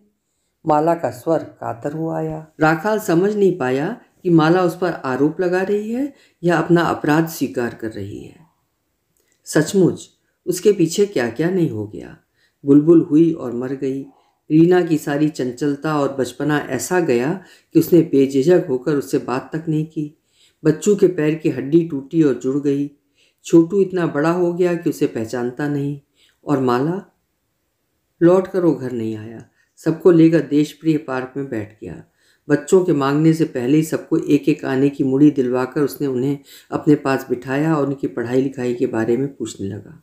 माला का स्वर कातर हुआ आया राखाल समझ नहीं पाया कि माला उस पर आरोप लगा रही है या अपना अपराध स्वीकार कर रही है सचमुच उसके पीछे क्या क्या नहीं हो गया बुलबुल हुई और मर गई रीना की सारी चंचलता और बचपना ऐसा गया कि उसने बेझिझक होकर उससे बात तक नहीं की बच्चू के पैर की हड्डी टूटी और जुड़ गई छोटू इतना बड़ा हो गया कि उसे पहचानता नहीं और माला लौट कर वो घर नहीं आया सबको लेकर देश प्रिय पार्क में बैठ गया बच्चों के मांगने से पहले ही सबको एक एक आने की मुड़ी दिलवाकर उसने उन्हें अपने पास बिठाया और उनकी पढ़ाई लिखाई के बारे में पूछने लगा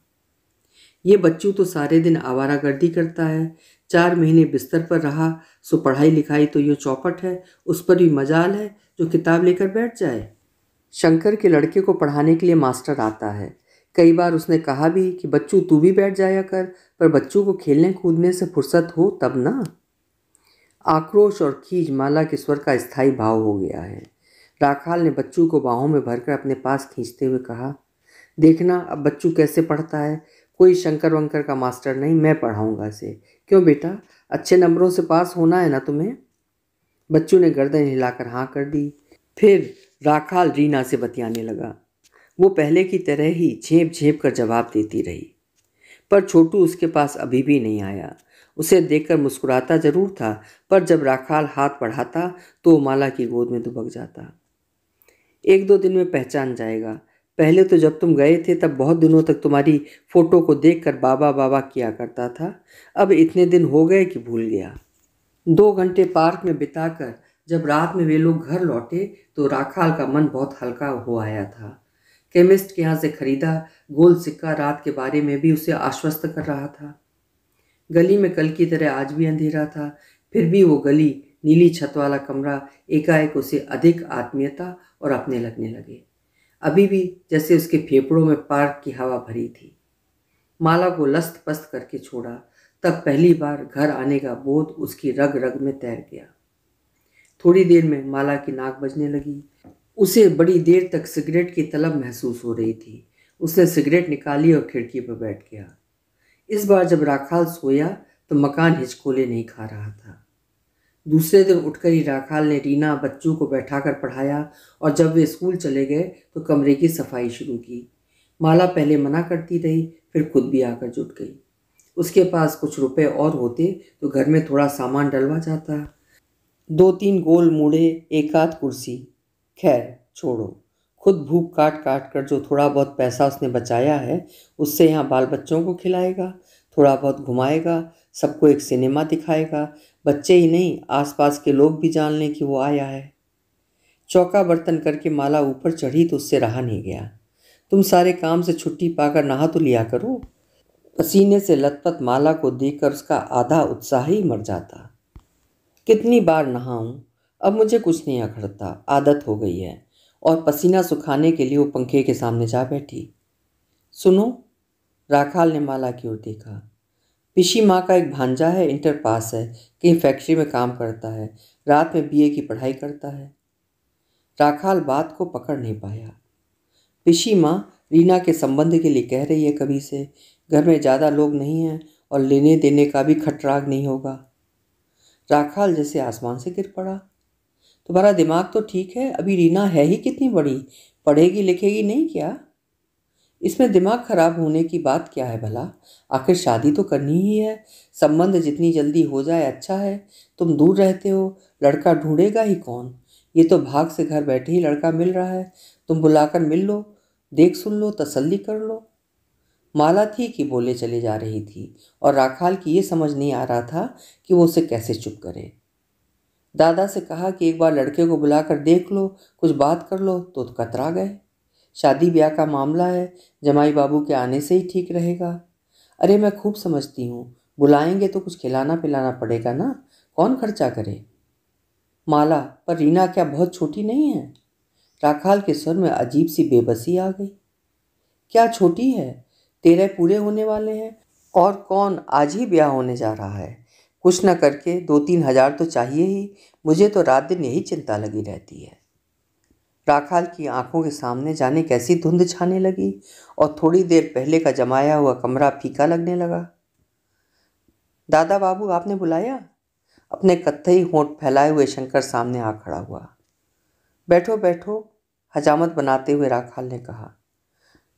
ये बच्चू तो सारे दिन आवारागर्दी करता है चार महीने बिस्तर पर रहा सो पढ़ाई लिखाई तो यूँ चौपट है उस पर भी मजाल है जो किताब लेकर बैठ जाए शंकर के लड़के को पढ़ाने के लिए मास्टर आता है कई बार उसने कहा भी कि बच्चू तू भी बैठ जाया कर पर बच्चू को खेलने कूदने से फुर्सत हो तब ना आक्रोश और खीज माला के स्वर का स्थायी भाव हो गया है राखाल ने बच्चू को बाहों में भरकर अपने पास खींचते हुए कहा देखना अब बच्चू कैसे पढ़ता है कोई शंकर वंकर का मास्टर नहीं मैं पढ़ाऊँगा इसे क्यों बेटा अच्छे नंबरों से पास होना है ना तुम्हें बच्चू ने गर्दन हिलाकर हाँ कर दी फिर राखाल रीना से बतियाने लगा वो पहले की तरह ही झेप झेप कर जवाब देती रही पर छोटू उसके पास अभी भी नहीं आया उसे देखकर मुस्कुराता जरूर था पर जब राखाल हाथ बढ़ाता तो माला की गोद में दुबक जाता एक दो दिन में पहचान जाएगा पहले तो जब तुम गए थे तब बहुत दिनों तक तुम्हारी फ़ोटो को देखकर बाबा बाबा किया करता था अब इतने दिन हो गए कि भूल गया दो घंटे पार्क में बिताकर जब रात में वे लोग घर लौटे तो राखाल का मन बहुत हल्का हो आया था केमिस्ट के यहाँ से खरीदा गोल सिक्का रात के बारे में भी उसे आश्वस्त कर रहा था गली में कल की तरह आज भी अंधेरा था फिर भी वो गली नीली छत वाला कमरा एकाएक उसे अधिक आत्मीयता और अपने लगने लगे अभी भी जैसे उसके फेफड़ों में पार्क की हवा भरी थी माला को लस्त पस्त करके छोड़ा तब पहली बार घर आने का बोध उसकी रग रग में तैर गया थोड़ी देर में माला की नाक बजने लगी उसे बड़ी देर तक सिगरेट की तलब महसूस हो रही थी उसने सिगरेट निकाली और खिड़की पर बैठ गया इस बार जब राखाल सोया तो मकान हिचकोले नहीं खा रहा था दूसरे दिन उठकर ही राखाल ने रीना बच्चों को बैठाकर पढ़ाया और जब वे स्कूल चले गए तो कमरे की सफाई शुरू की माला पहले मना करती रही फिर खुद भी आकर जुट गई उसके पास कुछ रुपए और होते तो घर में थोड़ा सामान डलवा जाता दो तीन गोल मोड़े एक आध कुर्सी खैर छोड़ो खुद भूख काट काट कर जो थोड़ा बहुत पैसा उसने बचाया है उससे यहाँ बाल बच्चों को खिलाएगा थोड़ा बहुत घुमाएगा सबको एक सिनेमा दिखाएगा बच्चे ही नहीं आसपास के लोग भी जान लें कि वो आया है चौका बर्तन करके माला ऊपर चढ़ी तो उससे रहा नहीं गया तुम सारे काम से छुट्टी पाकर नहा तो लिया करो पसीने से लतपत माला को देखकर उसका आधा उत्साह ही मर जाता कितनी बार नहाऊं अब मुझे कुछ नहीं अखड़ता आदत हो गई है और पसीना सुखाने के लिए वो पंखे के सामने जा बैठी सुनो राखाल ने माला की ओर देखा पिशी माँ का एक भांजा है इंटर पास है कहीं फैक्ट्री में काम करता है रात में बीए की पढ़ाई करता है राखाल बात को पकड़ नहीं पाया पिशी माँ रीना के संबंध के लिए कह रही है कभी से घर में ज़्यादा लोग नहीं हैं और लेने देने का भी खटराग नहीं होगा राखाल जैसे आसमान से गिर पड़ा तुम्हारा दिमाग तो ठीक है अभी रीना है ही कितनी बड़ी पढ़ेगी लिखेगी नहीं क्या इसमें दिमाग खराब होने की बात क्या है भला आखिर शादी तो करनी ही है संबंध जितनी जल्दी हो जाए अच्छा है तुम दूर रहते हो लड़का ढूंढेगा ही कौन ये तो भाग से घर बैठे ही लड़का मिल रहा है तुम बुलाकर मिल लो देख सुन लो तसल्ली कर लो माला थी कि बोले चले जा रही थी और राखाल की ये समझ नहीं आ रहा था कि वो उसे कैसे चुप करे दादा से कहा कि एक बार लड़के को बुला कर देख लो कुछ बात कर लो तो, तो कतरा गए शादी ब्याह का मामला है जमाई बाबू के आने से ही ठीक रहेगा अरे मैं खूब समझती हूँ बुलाएंगे तो कुछ खिलाना पिलाना पड़ेगा ना कौन खर्चा करे माला पर रीना क्या बहुत छोटी नहीं है राखाल के स्वर में अजीब सी बेबसी आ गई क्या छोटी है तेरे पूरे होने वाले हैं और कौन आज ही ब्याह होने जा रहा है कुछ ना करके दो तीन हजार तो चाहिए ही मुझे तो रात दिन यही चिंता लगी रहती है राखाल की आंखों के सामने जाने कैसी धुंध छाने लगी और थोड़ी देर पहले का जमाया हुआ कमरा फीका लगने लगा दादा बाबू आपने बुलाया अपने कत्थई होंठ फैलाए हुए शंकर सामने आ खड़ा हुआ बैठो बैठो हजामत बनाते हुए राखाल ने कहा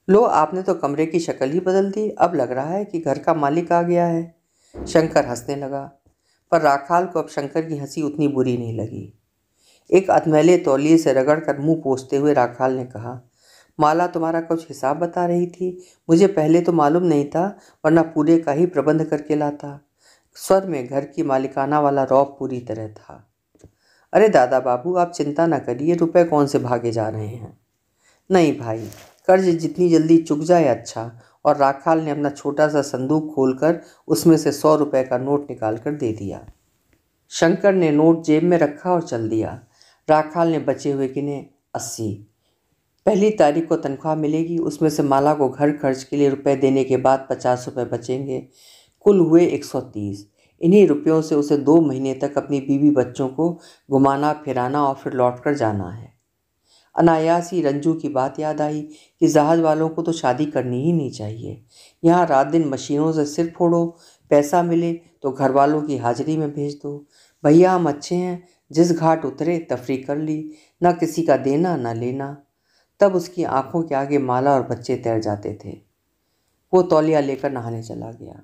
लो आपने तो कमरे की शक्ल ही बदल दी अब लग रहा है कि घर का मालिक आ गया है शंकर हंसने लगा पर राखाल को अब शंकर की हंसी उतनी बुरी नहीं लगी एक अधमेले तौलिए से रगड़ कर मुँह पोसते हुए राखाल ने कहा माला तुम्हारा कुछ हिसाब बता रही थी मुझे पहले तो मालूम नहीं था वरना पूरे का ही प्रबंध करके लाता स्वर में घर की मालिकाना वाला रौब पूरी तरह था अरे दादा बाबू आप चिंता ना करिए रुपए कौन से भागे जा रहे हैं नहीं भाई कर्ज जितनी जल्दी चुक जाए अच्छा और राखाल ने अपना छोटा सा संदूक खोलकर उसमें से सौ रुपये का नोट निकाल कर दे दिया शंकर ने नोट जेब में रखा और चल दिया राखाल ने बचे हुए गिने अस्सी पहली तारीख को तनख्वाह मिलेगी उसमें से माला को घर खर्च के लिए रुपए देने के बाद पचास रुपये बचेंगे कुल हुए एक सौ तीस इन्हीं रुपयों से उसे दो महीने तक अपनी बीवी बच्चों को घुमाना फिराना और फिर लौट कर जाना है अनायास ही रंजू की बात याद आई कि जहाज़ वालों को तो शादी करनी ही नहीं चाहिए यहाँ रात दिन मशीनों से सिर फोड़ो पैसा मिले तो घर वालों की हाजिरी में भेज दो भैया हम अच्छे हैं जिस घाट उतरे तफरी कर ली ना किसी का देना ना लेना तब उसकी आंखों के आगे माला और बच्चे तैर जाते थे वो तौलिया लेकर नहाने चला गया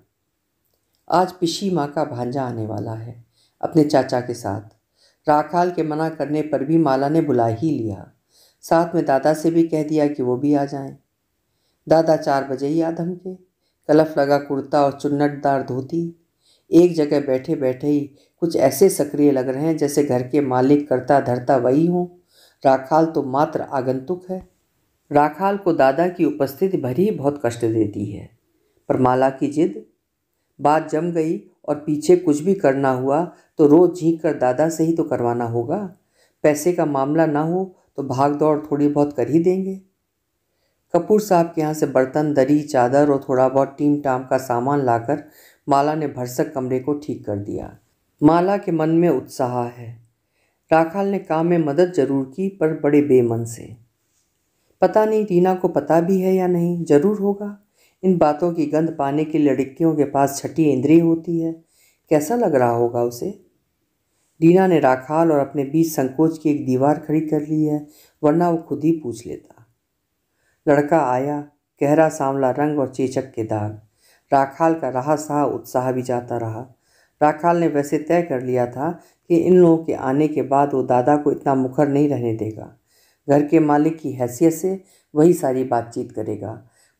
आज पिशी माँ का भांजा आने वाला है अपने चाचा के साथ राखाल के मना करने पर भी माला ने बुला ही लिया साथ में दादा से भी कह दिया कि वो भी आ जाएं। दादा चार बजे ही आ धमके कलफ लगा कुर्ता और चुन्नटदार धोती एक जगह बैठे बैठे ही कुछ ऐसे सक्रिय लग रहे हैं जैसे घर के मालिक करता धरता वही हों राखाल तो मात्र आगंतुक है राखाल को दादा की उपस्थिति भरी बहुत कष्ट देती है पर माला की जिद बात जम गई और पीछे कुछ भी करना हुआ तो रोज़ झींक कर दादा से ही तो करवाना होगा पैसे का मामला ना हो तो भाग दौड़ थोड़ी बहुत कर ही देंगे कपूर साहब के यहाँ से बर्तन दरी चादर और थोड़ा बहुत टीम टाम का सामान लाकर माला ने भरसक कमरे को ठीक कर दिया माला के मन में उत्साह है राखाल ने काम में मदद जरूर की पर बड़े बेमन से पता नहीं टीना को पता भी है या नहीं जरूर होगा इन बातों की गंध पाने के लिए लड़कियों के पास छठी इंद्री होती है कैसा लग रहा होगा उसे डीना ने राखाल और अपने बीच संकोच की एक दीवार खड़ी कर ली है वरना वो खुद ही पूछ लेता लड़का आया गहरा सांवला रंग और चेचक के दाग राखाल का रहा सहा उत्साह भी जाता रहा राखाल ने वैसे तय कर लिया था कि इन लोगों के आने के बाद वो दादा को इतना मुखर नहीं रहने देगा घर के मालिक की हैसियत से वही सारी बातचीत करेगा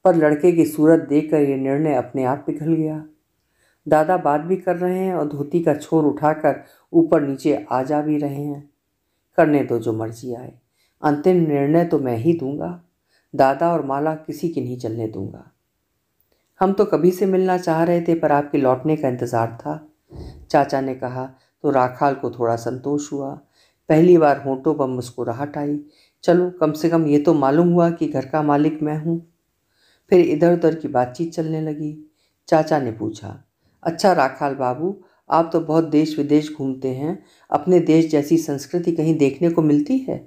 पर लड़के की सूरत देखकर यह निर्णय अपने आप पिघल गया दादा बात भी कर रहे हैं और धोती का छोर उठाकर ऊपर नीचे आ जा भी रहे हैं करने दो जो मर्जी आए अंतिम निर्णय तो मैं ही दूंगा दादा और माला किसी की नहीं चलने दूंगा हम तो कभी से मिलना चाह रहे थे पर आपके लौटने का इंतज़ार था चाचा ने कहा तो राखाल को थोड़ा संतोष हुआ पहली बार होंठों पर मुस्कुराहट आई चलो कम से कम ये तो मालूम हुआ कि घर का मालिक मैं हूँ फिर इधर उधर की बातचीत चलने लगी चाचा ने पूछा अच्छा राखाल बाबू आप तो बहुत देश विदेश घूमते हैं अपने देश जैसी संस्कृति कहीं देखने को मिलती है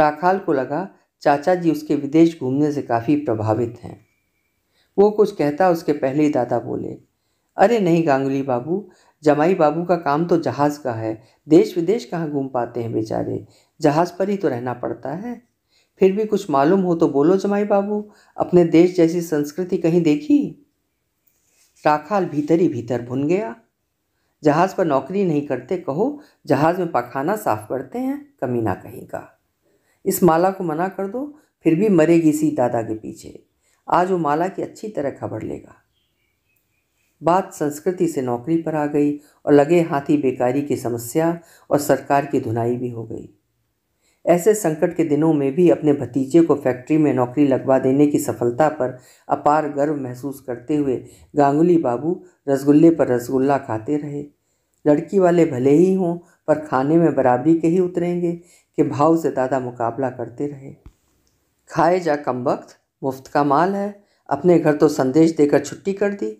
राखाल को लगा चाचा जी उसके विदेश घूमने से काफ़ी प्रभावित हैं वो कुछ कहता उसके पहले ही दादा बोले अरे नहीं गांगुली बाबू जमाई बाबू का काम तो जहाज़ का है देश विदेश कहाँ घूम पाते हैं बेचारे जहाज़ पर ही तो रहना पड़ता है फिर भी कुछ मालूम हो तो बोलो जमाई बाबू अपने देश जैसी संस्कृति कहीं देखी राखाल भीतर ही भीतर भुन गया जहाज़ पर नौकरी नहीं करते कहो जहाज़ में पखाना साफ करते हैं कमी ना कहेगा इस माला को मना कर दो फिर भी मरेगी इसी दादा के पीछे आज वो माला की अच्छी तरह खबर लेगा बात संस्कृति से नौकरी पर आ गई और लगे हाथी बेकारी की समस्या और सरकार की धुनाई भी हो गई ऐसे संकट के दिनों में भी अपने भतीजे को फैक्ट्री में नौकरी लगवा देने की सफलता पर अपार गर्व महसूस करते हुए गांगुली बाबू रसगुल्ले पर रसगुल्ला खाते रहे लड़की वाले भले ही हों पर खाने में बराबरी के ही उतरेंगे कि भाव से दादा मुकाबला करते रहे खाए जा कम वक्त मुफ्त का माल है अपने घर तो संदेश देकर छुट्टी कर दी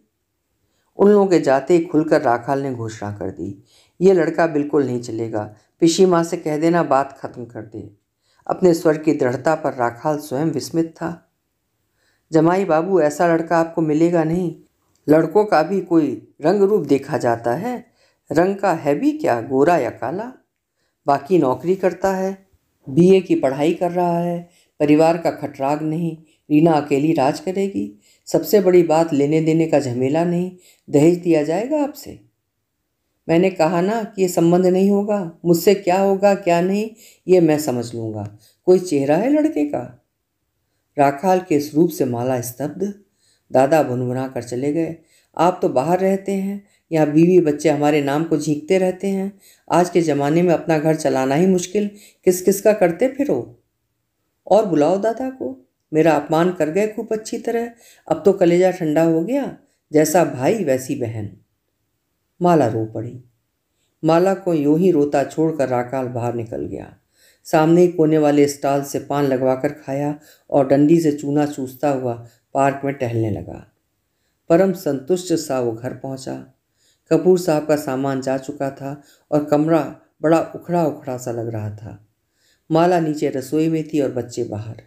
उन लोगों के जाते ही खुलकर राखाल ने घोषणा कर दी ये लड़का बिल्कुल नहीं चलेगा पिशी माँ से कह देना बात खत्म कर दे अपने स्वर की दृढ़ता पर राखाल स्वयं विस्मित था जमाई बाबू ऐसा लड़का आपको मिलेगा नहीं लड़कों का भी कोई रंग रूप देखा जाता है रंग का है भी क्या गोरा या काला बाकी नौकरी करता है बीए की पढ़ाई कर रहा है परिवार का खटराग नहीं रीना अकेली राज करेगी सबसे बड़ी बात लेने देने का झमेला नहीं दहेज दिया जाएगा आपसे मैंने कहा ना कि ये संबंध नहीं होगा मुझसे क्या होगा क्या नहीं ये मैं समझ लूँगा कोई चेहरा है लड़के का राखाल के इस रूप से माला स्तब्ध दादा भुनभुना कर चले गए आप तो बाहर रहते हैं यहाँ बीवी बच्चे हमारे नाम को झींकते रहते हैं आज के ज़माने में अपना घर चलाना ही मुश्किल किस किस का करते फिरो और बुलाओ दादा को मेरा अपमान कर गए खूब अच्छी तरह अब तो कलेजा ठंडा हो गया जैसा भाई वैसी बहन माला रो पड़ी माला को यूं ही रोता छोड़कर राकाल बाहर निकल गया सामने कोने वाले स्टॉल से पान लगवाकर खाया और डंडी से चूना चूसता हुआ पार्क में टहलने लगा परम संतुष्ट सा वो घर पहुंचा। कपूर साहब का सामान जा चुका था और कमरा बड़ा उखड़ा उखड़ा सा लग रहा था माला नीचे रसोई में थी और बच्चे बाहर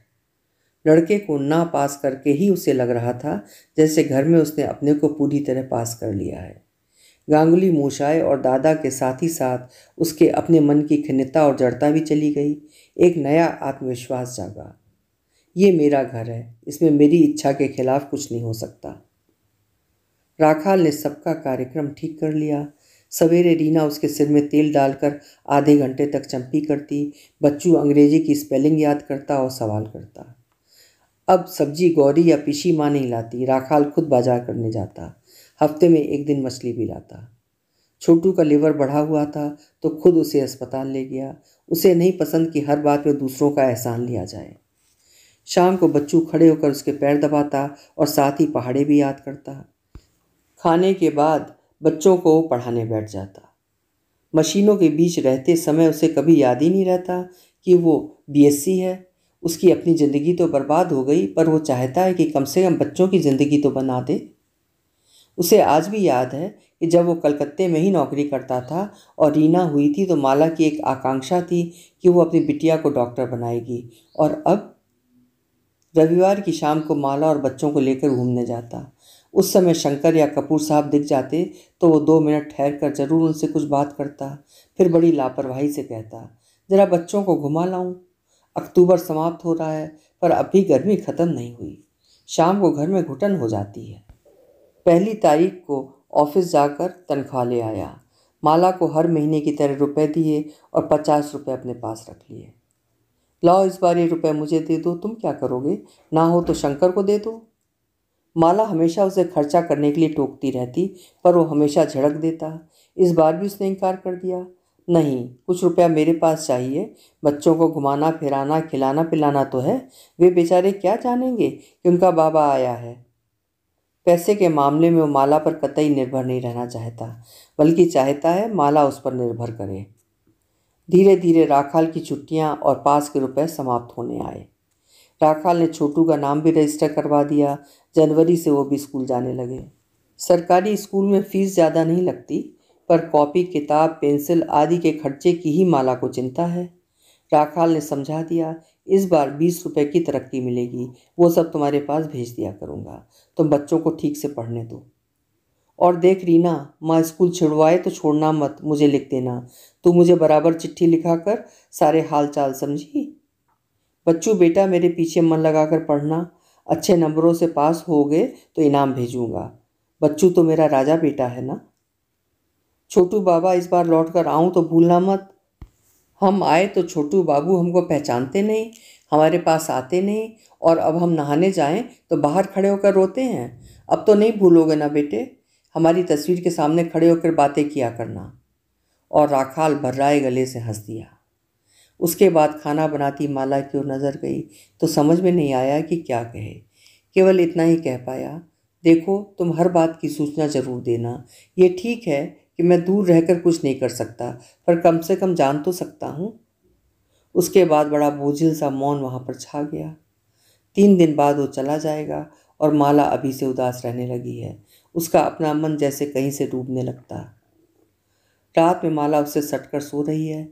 लड़के को ना पास करके ही उसे लग रहा था जैसे घर में उसने अपने को पूरी तरह पास कर लिया है गांगुली मोशाए और दादा के साथ ही साथ उसके अपने मन की खिन्नता और जड़ता भी चली गई एक नया आत्मविश्वास जागा ये मेरा घर है इसमें मेरी इच्छा के खिलाफ कुछ नहीं हो सकता राखाल ने सबका कार्यक्रम ठीक कर लिया सवेरे रीना उसके सिर में तेल डालकर आधे घंटे तक चंपी करती बच्चू अंग्रेजी की स्पेलिंग याद करता और सवाल करता अब सब्जी गौरी या पिशी माँ नहीं लाती राखाल खुद बाजार करने जाता हफ्ते में एक दिन मछली भी लाता छोटू का लीवर बढ़ा हुआ था तो खुद उसे अस्पताल ले गया उसे नहीं पसंद कि हर बात में दूसरों का एहसान लिया जाए शाम को बच्चू खड़े होकर उसके पैर दबाता और साथ ही पहाड़े भी याद करता खाने के बाद बच्चों को पढ़ाने बैठ जाता मशीनों के बीच रहते समय उसे कभी याद ही नहीं रहता कि वो बीएससी है उसकी अपनी ज़िंदगी तो बर्बाद हो गई पर वो चाहता है कि कम से कम बच्चों की ज़िंदगी तो बना दे उसे आज भी याद है कि जब वो कलकत्ते में ही नौकरी करता था और रीना हुई थी तो माला की एक आकांक्षा थी कि वो अपनी बिटिया को डॉक्टर बनाएगी और अब रविवार की शाम को माला और बच्चों को लेकर घूमने जाता उस समय शंकर या कपूर साहब दिख जाते तो वो दो मिनट ठहर कर जरूर उनसे कुछ बात करता फिर बड़ी लापरवाही से कहता ज़रा बच्चों को घुमा लाऊं अक्टूबर समाप्त हो रहा है पर अभी गर्मी ख़त्म नहीं हुई शाम को घर में घुटन हो जाती है पहली तारीख को ऑफिस जाकर तनख्वाह ले आया माला को हर महीने की तरह रुपए दिए और पचास रुपए अपने पास रख लिए लाओ इस बार ये रुपए मुझे दे दो तुम क्या करोगे ना हो तो शंकर को दे दो माला हमेशा उसे खर्चा करने के लिए टोकती रहती पर वो हमेशा झड़क देता इस बार भी उसने इनकार कर दिया नहीं कुछ रुपया मेरे पास चाहिए बच्चों को घुमाना फिराना खिलाना पिलाना तो है वे बेचारे क्या जानेंगे कि उनका बाबा आया है पैसे के मामले में वो माला पर कतई निर्भर नहीं रहना चाहता बल्कि चाहता है माला उस पर निर्भर करे धीरे धीरे राखाल की छुट्टियाँ और पास के रुपए समाप्त होने आए राखाल ने छोटू का नाम भी रजिस्टर करवा दिया जनवरी से वो भी स्कूल जाने लगे सरकारी स्कूल में फीस ज़्यादा नहीं लगती पर कॉपी किताब पेंसिल आदि के खर्चे की ही माला को चिंता है राखाल ने समझा दिया इस बार बीस रुपए की तरक्की मिलेगी वो सब तुम्हारे पास भेज दिया करूँगा तुम बच्चों को ठीक से पढ़ने दो और देख रीना माँ स्कूल छुड़वाए तो छोड़ना मत मुझे लिख देना तू मुझे बराबर चिट्ठी लिखा कर सारे हाल चाल समझी बच्चू बेटा मेरे पीछे मन लगाकर पढ़ना अच्छे नंबरों से पास हो गए तो इनाम भेजूँगा बच्चू तो मेरा राजा बेटा है ना छोटू बाबा इस बार लौट कर आऊँ तो भूलना मत हम आए तो छोटू बाबू हमको पहचानते नहीं हमारे पास आते नहीं और अब हम नहाने जाएं तो बाहर खड़े होकर रोते हैं अब तो नहीं भूलोगे ना बेटे हमारी तस्वीर के सामने खड़े होकर बातें किया करना और राखाल भर्राए गले से हंस दिया उसके बाद खाना बनाती माला की ओर नज़र गई तो समझ में नहीं आया कि क्या कहे केवल इतना ही कह पाया देखो तुम हर बात की सूचना ज़रूर देना ये ठीक है कि मैं दूर रहकर कुछ नहीं कर सकता पर कम से कम जान तो सकता हूँ उसके बाद बड़ा बोझिल सा मौन वहाँ पर छा गया तीन दिन बाद वो चला जाएगा और माला अभी से उदास रहने लगी है उसका अपना मन जैसे कहीं से डूबने लगता रात में माला उससे सटकर सो रही है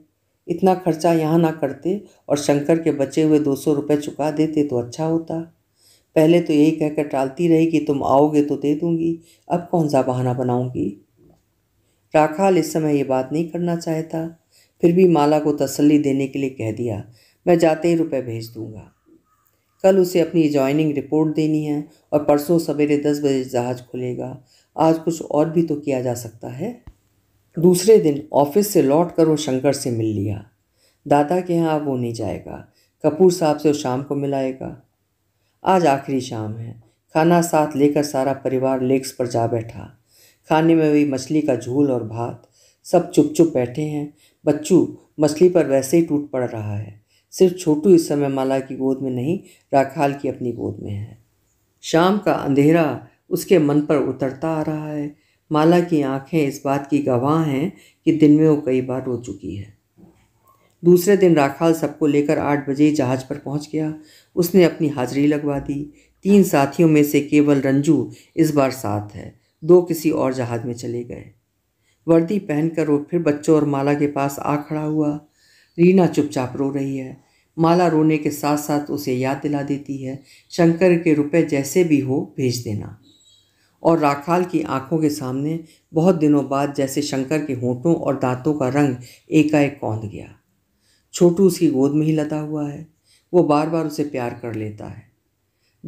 इतना खर्चा यहाँ ना करते और शंकर के बचे हुए दो सौ रुपये चुका देते तो अच्छा होता पहले तो यही कहकर टालती रही कि तुम आओगे तो दे दूंगी अब कौन सा बहाना बनाऊंगी राखाल इस समय ये बात नहीं करना चाहता फिर भी माला को तसल्ली देने के लिए कह दिया मैं जाते ही रुपए भेज दूंगा कल उसे अपनी ज्वाइनिंग रिपोर्ट देनी है और परसों सवेरे दस बजे जहाज खुलेगा आज कुछ और भी तो किया जा सकता है दूसरे दिन ऑफिस से लौट कर वो शंकर से मिल लिया दादा के यहाँ अब वो नहीं जाएगा कपूर साहब से शाम को मिलाएगा आज आखिरी शाम है खाना साथ लेकर सारा परिवार लेक्स पर जा बैठा खाने में हुई मछली का झूल और भात सब चुप चुप बैठे हैं बच्चू मछली पर वैसे ही टूट पड़ रहा है सिर्फ छोटू इस समय माला की गोद में नहीं राखाल की अपनी गोद में है शाम का अंधेरा उसके मन पर उतरता आ रहा है माला की आंखें इस बात की गवाह हैं कि दिन में वो कई बार रो चुकी है दूसरे दिन राखाल सबको लेकर आठ बजे जहाज़ पर पहुंच गया उसने अपनी हाजिरी लगवा दी तीन साथियों में से केवल रंजू इस बार साथ है दो किसी और जहाज़ में चले गए वर्दी पहनकर वो फिर बच्चों और माला के पास आ खड़ा हुआ रीना चुपचाप रो रही है माला रोने के साथ साथ उसे याद दिला देती है शंकर के रुपए जैसे भी हो भेज देना और राखाल की आंखों के सामने बहुत दिनों बाद जैसे शंकर के होठों और दांतों का रंग एकाएक कौंध गया छोटू उसकी गोद में ही लदा हुआ है वो बार बार उसे प्यार कर लेता है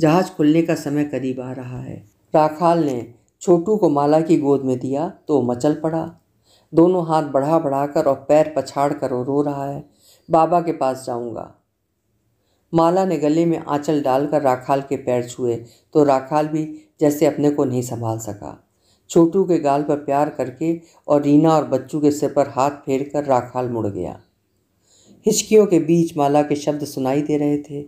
जहाज खुलने का समय करीब आ रहा है राखाल ने छोटू को माला की गोद में दिया तो मचल पड़ा दोनों हाथ बढ़ा बढ़ा कर और पैर पछाड़ कर रो रहा है बाबा के पास जाऊंगा माला ने गले में आंचल डालकर राखाल के पैर छुए तो राखाल भी जैसे अपने को नहीं संभाल सका छोटू के गाल पर प्यार करके और रीना और बच्चू के सिर पर हाथ फेर कर राखाल मुड़ गया हिचकियों के बीच माला के शब्द सुनाई दे रहे थे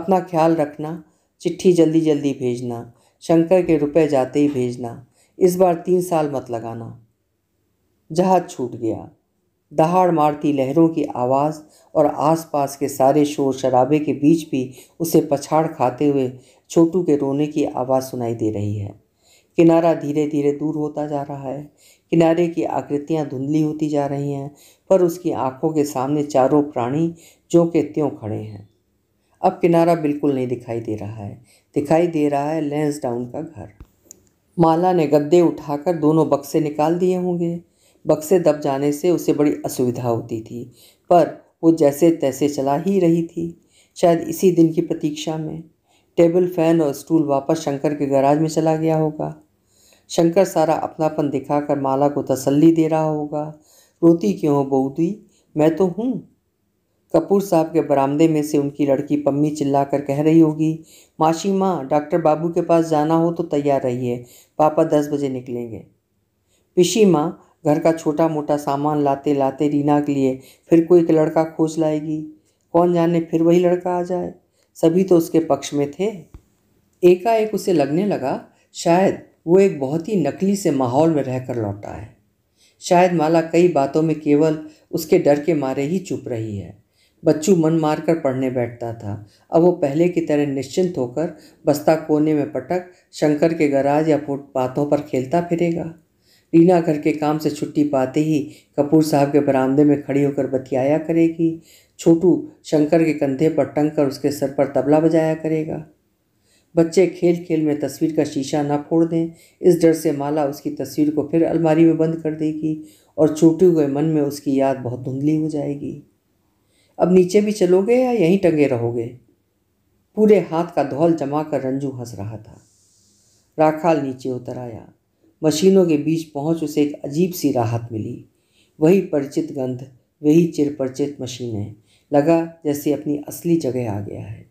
अपना ख्याल रखना चिट्ठी जल्दी जल्दी भेजना शंकर के रुपए जाते ही भेजना इस बार तीन साल मत लगाना जहाज छूट गया दहाड़ मारती लहरों की आवाज़ और आसपास के सारे शोर शराबे के बीच भी उसे पछाड़ खाते हुए छोटू के रोने की आवाज़ सुनाई दे रही है किनारा धीरे धीरे दूर होता जा रहा है किनारे की आकृतियां धुंधली होती जा रही हैं पर उसकी आंखों के सामने चारों प्राणी जो के त्यों खड़े हैं अब किनारा बिल्कुल नहीं दिखाई दे रहा है दिखाई दे रहा है लेंस डाउन का घर माला ने गद्दे उठाकर दोनों बक्से निकाल दिए होंगे बक्से दब जाने से उसे बड़ी असुविधा होती थी पर वो जैसे तैसे चला ही रही थी शायद इसी दिन की प्रतीक्षा में टेबल फैन और स्टूल वापस शंकर के गराज में चला गया होगा शंकर सारा अपनापन दिखाकर माला को तसल्ली दे रहा होगा रोती क्यों हो बहुत मैं तो हूँ कपूर साहब के बरामदे में से उनकी लड़की पम्मी चिल्लाकर कह रही होगी माशी माँ डॉक्टर बाबू के पास जाना हो तो तैयार रहिए पापा दस बजे निकलेंगे पिशी माँ घर का छोटा मोटा सामान लाते लाते रीना के लिए फिर कोई एक लड़का खोज लाएगी कौन जाने फिर वही लड़का आ जाए सभी तो उसके पक्ष में थे एकाएक उसे लगने लगा शायद वो एक बहुत ही नकली से माहौल में रहकर लौटा है शायद माला कई बातों में केवल उसके डर के मारे ही चुप रही है बच्चू मन मार कर पढ़ने बैठता था अब वो पहले की तरह निश्चिंत होकर बस्ता कोने में पटक शंकर के गराज या फुटपाथों पर खेलता फिरेगा रीना घर के काम से छुट्टी पाते ही कपूर साहब के बरामदे में खड़ी होकर बतियाया करेगी छोटू शंकर के कंधे पर टंग कर उसके सर पर तबला बजाया करेगा बच्चे खेल खेल में तस्वीर का शीशा ना फोड़ दें इस डर से माला उसकी तस्वीर को फिर अलमारी में बंद कर देगी और छोटू हुए मन में उसकी याद बहुत धुंधली हो जाएगी अब नीचे भी चलोगे या यहीं टंगे रहोगे पूरे हाथ का धौल जमा कर रंजू हंस रहा था राखाल नीचे उतर आया मशीनों के बीच पहुंच उसे एक अजीब सी राहत मिली वही परिचित गंध वही चिरपरिचित मशीनें लगा जैसे अपनी असली जगह आ गया है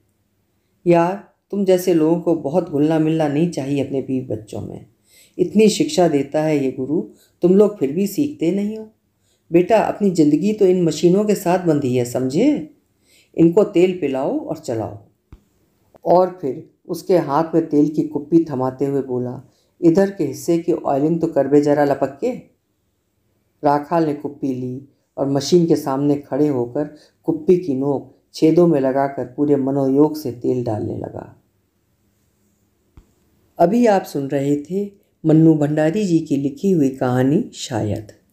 यार तुम जैसे लोगों को बहुत घुलना मिलना नहीं चाहिए अपने बीवी बच्चों में इतनी शिक्षा देता है ये गुरु तुम लोग फिर भी सीखते नहीं हो बेटा अपनी ज़िंदगी तो इन मशीनों के साथ बंधी है समझे इनको तेल पिलाओ और चलाओ और फिर उसके हाथ में तेल की कुप्पी थमाते हुए बोला इधर के हिस्से की ऑयलिंग तो करबे जरा लपक के राखाल ने कुप्पी ली और मशीन के सामने खड़े होकर कुप्पी की नोक छेदों में लगाकर पूरे मनोयोग से तेल डालने लगा अभी आप सुन रहे थे मन्नू भंडारी जी की लिखी हुई कहानी शायद